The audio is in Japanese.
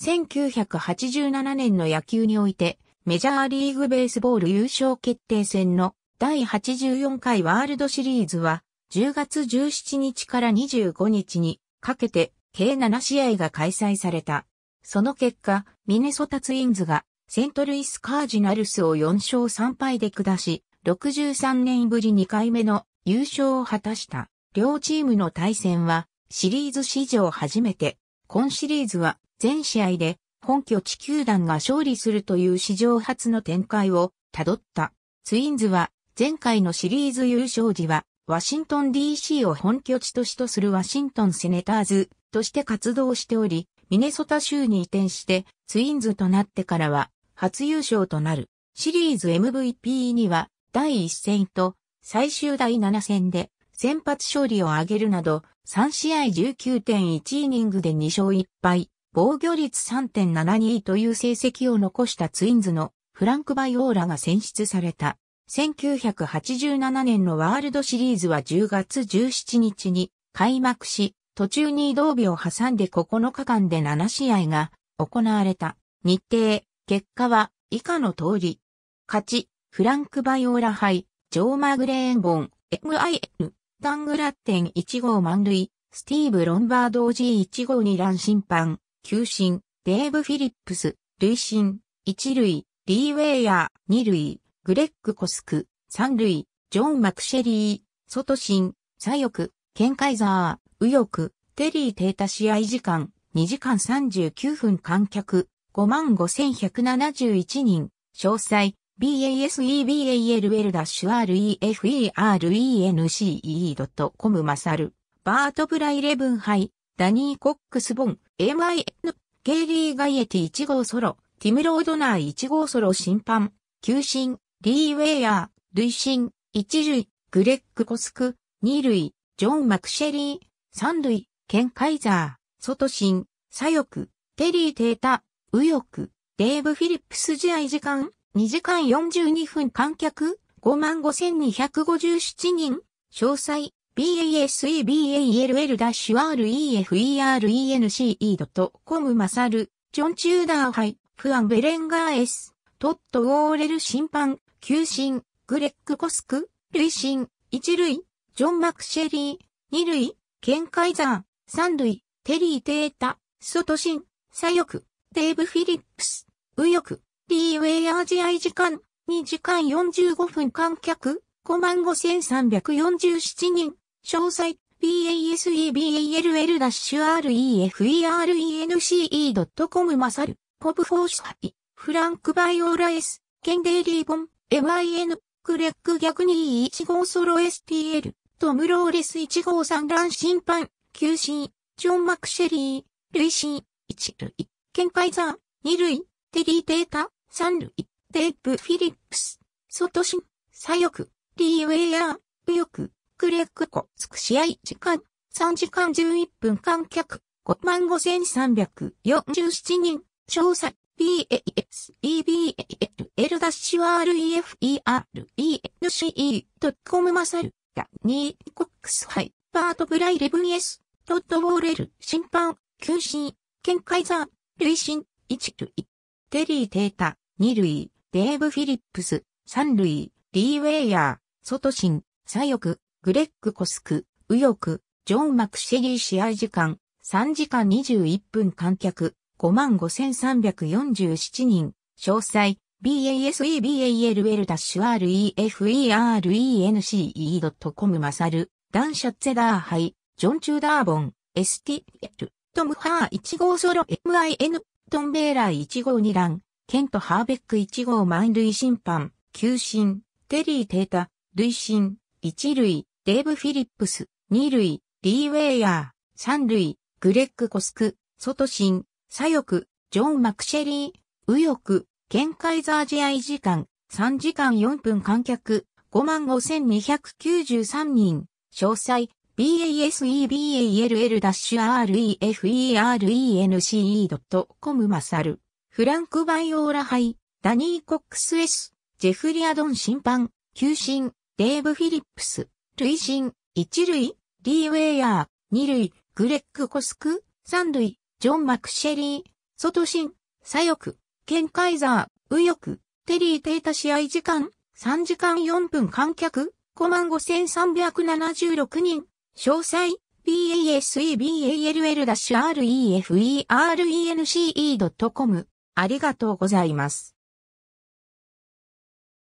1987年の野球において、メジャーリーグベースボール優勝決定戦の第84回ワールドシリーズは、10月17日から25日にかけて計7試合が開催された。その結果、ミネソタツインズがセントルイスカージナルスを4勝3敗で下し、63年ぶり2回目の優勝を果たした。両チームの対戦はシリーズ史上初めて、今シリーズは全試合で本拠地球団が勝利するという史上初の展開をたどった。ツインズは前回のシリーズ優勝時はワシントン DC を本拠地としとするワシントンセネターズとして活動しており、ミネソタ州に移転してツインズとなってからは初優勝となる。シリーズ MVP には第1戦と最終第7戦で先発勝利を挙げるなど3試合19.1イニングで2勝1敗。防御率3.72という成績を残したツインズのフランク・バイオーラが選出された。1987年のワールドシリーズは10月17日に開幕し、途中に移動日を挟んで9日間で7試合が行われた。日程、結果は以下の通り。勝ち、フランク・バイオーラ杯、ジョー・マグレーンボン、MIL、ダングラッテン1号満塁、スティーブ・ロンバードジ g 1号2ラン審判、球審、デーブ・フィリップス、塁審、一塁、リー・ウェイヤー、二塁、グレッグ・コスク、三塁、ジョン・マクシェリー、外審、左翼、ケン・カイザー、右翼、テリー・テータ試合時間、2時間39分観客、55,171人、詳細、b a s e b a l l r e f e r e n c e c o m マサル、バートブランハイ、ダニー・コックス・ボン、MIN、ゲイリー・ガイエティ1号ソロ、ティム・ロードナー1号ソロ審判、球審、リー・ウェイヤー、累進、1塁、グレッグ・コスク、2塁、ジョン・マクシェリー、3塁、ケン・カイザー、外ン、左翼、テリー・テータ、右翼、デーブ・フィリップス試合時間、2時間42分観客、55,257人、詳細、baseball-rence.com マサル、ジョン・チューダーハイ、フアン・ベレンガー S、トッド・ウォーレル審判、球審、グレッグ・コスク、塁審、一塁、ジョン・マクシェリー、二塁、ケン・カイザー、三塁、テリー・テータ、外審、左翼、デーブ・フィリップス、右翼、リー・ウェイ・ア・ジアイ時間、2時間45分観客、55347人。詳細 baseball-renne.com マサル、ポブフォーシハイ、フランクバイオーラ S、ケンデイリーボン、MIN、クレック逆に1号ソロ STL、トムローレス1号産卵審判、QC、ジョン・マクシェリー、類イシ1類、ケンカイザー、2類、テリー・テータ、3類、デイブ・フィリップス、ソトシン、左翼、リー・ウェイヤー、右翼、クレック湖、つく試合時間、3時間11分観客、55,347人、詳細、BAS、EBAL、L-REFERENCE、トッコマサル、ヤニー、コックスハイ、パートブライレブン S、トッドウォーレル、審判、球審、見解カイ累進、一塁、テリー・テータ、二塁、デーブ・フィリップス、三塁、リー・ウェイヤー、外進、左翼、グレッグ・コスク、右翼、ジョン・マクシェリー試合時間、3時間21分観客、55,347人、詳細、b a s e b a l r e f e r e n c e c o m マサル、ダンシャッツェダーハイ、ジョン・チューダーボン、STL、トム・ハー1号ソロ MIN、トン・ベーラー1号2ン、ケント・ハーベック1号満塁審判、球審、テリー・テータ、塁審、一塁、デーブ・フィリップス、二塁、リー・ウェイヤー、三塁、グレッグ・コスク、ソトシン、左翼、ジョン・マクシェリー、右翼、ケン・カイザー試合時間、3時間4分観客、55,293人、詳細、baseball-ref-erence.com マサル、フランク・バイオーラ杯、ダニー・コックス・エス、ジェフリアドン審判、球審、デーブ・フィリップス。類心、一塁、リーウェイヤー、二塁、グレッグ・コスク、三塁、ジョン・マクシェリー、外ン、左翼、ケン・カイザー、右翼、テリー・テータ試合時間、3時間4分観客、55,376人、詳細、baseball-reference.com ありがとうございます。